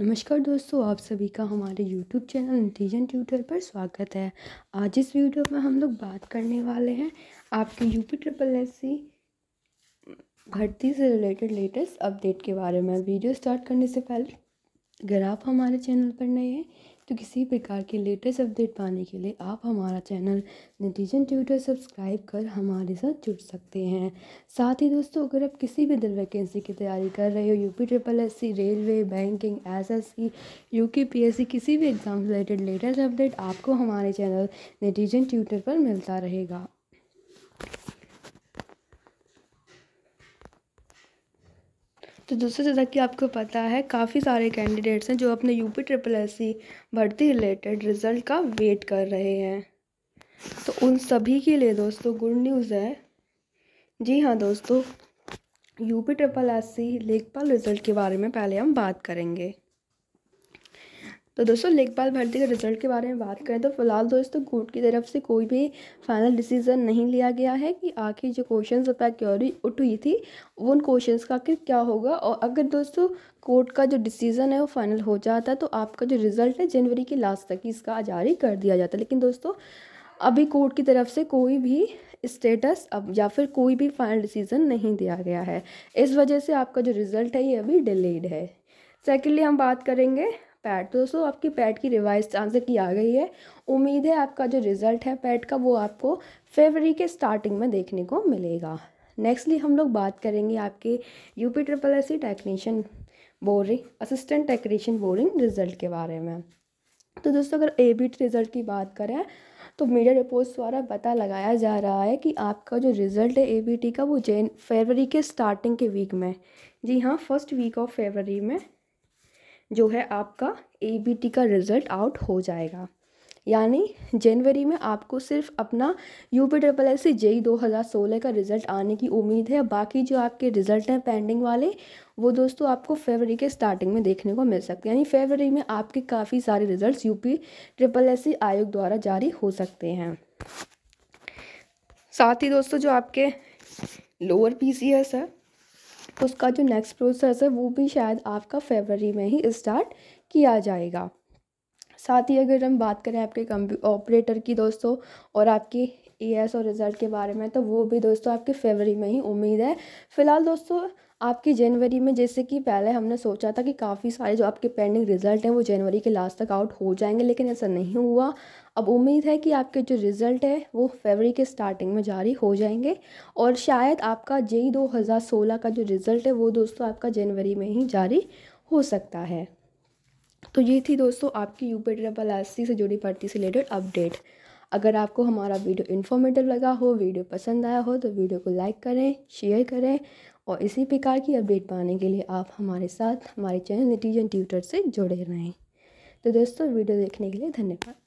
नमस्कार दोस्तों आप सभी का हमारे YouTube चैनल नतीजन ट्यूटर पर स्वागत है आज इस वीडियो में हम लोग बात करने वाले हैं आपके U P triple S C भर्ती से रिलेटेड लेटेस्ट अपडेट के बारे में वीडियो स्टार्ट करने से पहले अगर आप हमारे चैनल पर नए हैं तो किसी प्रकार की लेटेस्ट अपडेट पाने के लिए आप हमारा चैनल नतीजन ट्विटर सब्सक्राइब कर हमारे साथ जुड़ सकते हैं साथ ही दोस्तों अगर आप किसी भी दिल वैकेंसी की तैयारी कर रहे हो UP triple S C railway banking S S C U K P S C किसी भी एग्ज़ाम रिलेटेड लेटेस्ट अपडेट आपको हमारे चैनल नतीजन ट्विटर पर मिलता रहेगा तो दूसरे जैसा कि आपको पता है काफ़ी सारे कैंडिडेट्स हैं जो अपने यूपी ट्रिपल एस सी भर्ती रिलेटेड रिज़ल्ट का वेट कर रहे हैं तो उन सभी के लिए दोस्तों गुड न्यूज़ है जी हाँ दोस्तों यूपी ट्रिपल एस सी लेखपाल रिज़ल्ट के बारे में पहले हम बात करेंगे तो दोस्तों लेखपाल भर्ती के रिजल्ट के बारे में बात करें तो फिलहाल दोस्तों कोर्ट की तरफ से कोई भी फाइनल डिसीजन नहीं लिया गया है कि आखिर जो क्वेश्चन पर क्योरी उठ हुई थी उन क्वेश्चन का आखिर क्या होगा और अगर दोस्तों कोर्ट का जो डिसीज़न है वो फाइनल हो जाता है तो आपका जो रिज़ल्ट है जनवरी की लास्ट तक इसका जारी कर दिया जाता है लेकिन दोस्तों अभी कोर्ट की तरफ से कोई भी स्टेटस अब या फिर कोई भी फाइनल डिसीज़न नहीं दिया गया है इस वजह से आपका जो रिज़ल्ट है ये अभी डिलेड है सेकेंडली हम बात करेंगे पैट तो दोस्तों आपकी पैट की रिवाइज आंसर की आ गई है उम्मीद है आपका जो रिज़ल्ट है पैट का वो आपको फेबररी के स्टार्टिंग में देखने को मिलेगा नेक्स्टली हम लोग बात करेंगे आपके UP triple S C technician boring assistant technician boring result के बारे में तो दोस्तों अगर ए बी रिज़ल्ट की बात करें तो मीडिया रिपोर्ट्स द्वारा पता लगाया जा रहा है कि आपका जो रिज़ल्ट है ए बी टी का वो जैन फरवरी के स्टार्टिंग के वीक में जी हाँ फर्स्ट वीक ऑफ फरवरी में जो है आपका ए बी टी का रिज़ल्ट आउट हो जाएगा यानी जनवरी में आपको सिर्फ अपना U P triple S C JE दो हज़ार सोलह का रिज़ल्ट आने की उम्मीद है बाकी जो आपके रिज़ल्ट हैं पेंडिंग वाले वो दोस्तों आपको फरवरी के स्टार्टिंग में देखने को मिल सकते हैं यानी फरवरी में आपके काफ़ी सारे result UP triple S C आयोग द्वारा जारी हो सकते हैं साथ ही दोस्तों जो आपके लोअर पी सी एस है उसका जो नेक्स्ट प्रोसेस है वो भी शायद आपका फेबररी में ही स्टार्ट किया जाएगा साथ ही अगर हम बात करें आपके ऑपरेटर की दोस्तों और आपकी ए एस और रिज़ल्ट के बारे में तो वो भी दोस्तों आपके फेबररी में ही उम्मीद है फ़िलहाल दोस्तों आपकी जनवरी में जैसे कि पहले हमने सोचा था कि काफ़ी सारे जो आपके पेंडिंग रिज़ल्ट हैं वो जनवरी के लास्ट तक आउट हो जाएंगे लेकिन ऐसा नहीं हुआ अब उम्मीद है कि आपके जो रिज़ल्ट है वो फरवरी के स्टार्टिंग में जारी हो जाएंगे और शायद आपका जेई 2016 का जो रिज़ल्ट है वो दोस्तों आपका जनवरी में ही जारी हो सकता है तो ये थी दोस्तों आपकी यू पी ट्रिपल सी से जुड़ी भर्ती से रिलेटेड अपडेट अगर आपको हमारा वीडियो इन्फॉर्मेटिव लगा हो वीडियो पसंद आया हो तो वीडियो को लाइक करें शेयर करें और इसी प्रकार की अपडेट पाने के लिए आप हमारे साथ हमारे चैनल नटीजन ट्यूटर से जुड़े रहें तो दोस्तों वीडियो देखने के लिए धन्यवाद